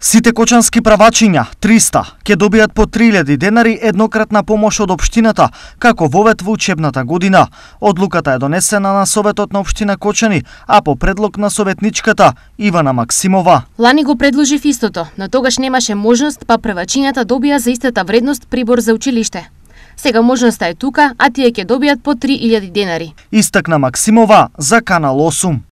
Сите кочански правачиња, 300, ќе добијат по 3000 денари еднократна помош од Обштината, како вовет во учебната година. Одлуката е донесена на Советот на Обштина Кочани, а по предлог на советничката Ивана Максимова. Лани го предложив истото, но тогаш немаше можност, па правачињата добија за истата вредност прибор за училиште. Сега можноста е тука, а тие ќе добијат по 3000 денари. Истакна Максимова за Канал 8.